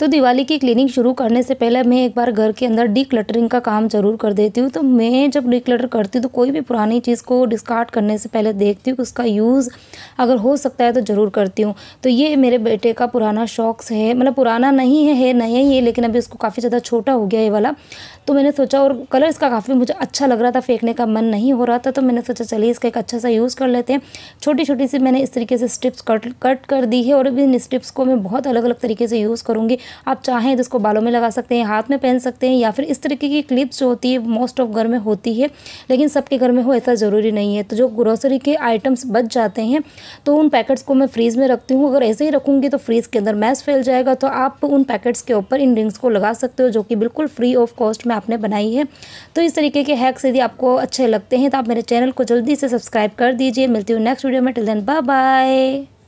तो दिवाली की क्लीनिंग शुरू करने से पहले मैं एक बार घर के अंदर डी क्लटरिंग का काम ज़रूर कर देती हूँ तो मैं जब डी क्लटर करती हूँ तो कोई भी पुरानी चीज़ को डिस्कार्ड करने से पहले देखती हूँ कि उसका यूज़ अगर हो सकता है तो ज़रूर करती हूँ तो ये मेरे बेटे का पुराना शौक़ है मतलब पुराना नहीं है, है नहीं है लेकिन अभी उसको काफ़ी ज़्यादा छोटा हो गया ये वाला तो मैंने सोचा और कलर इसका काफ़ी मुझे अच्छा लग रहा था फेंकने का मन नहीं हो रहा था तो मैंने सोचा चलिए इसका एक अच्छा सा यूज़ कर लेते हैं छोटी छोटी सी मैंने इस तरीके से स्ट्रिप्स कट कट कर दी है और अभी इन स्ट्रिप्स को मैं बहुत अलग अलग तरीके से यूज़ करूँगी आप चाहें तो इसको बालों में लगा सकते हैं हाथ में पहन सकते हैं या फिर इस तरीके की क्लिप्स जो होती है मोस्ट ऑफ घर में होती है लेकिन सबके घर में हो ऐसा ज़रूरी नहीं है तो जो ग्रोसरी के आइटम्स बच जाते हैं तो उन पैकेट्स को मैं फ्रीज़ में रखती हूँ अगर ऐसे ही रखूँगी तो फ्रीज़ के अंदर मैस फैल जाएगा तो आप उन पैकेट्स के ऊपर इन रिंग्स को लगा सकते हो जो कि बिल्कुल फ्री ऑफ कॉस्ट में आपने बनाई है तो इस तरीके के हैक्स यदि आपको अच्छे लगते हैं तो आप मेरे चैनल को जल्दी से सब्सक्राइब कर दीजिए मिलती हूँ नेक्स्ट वीडियो में टिल देन बाय बाय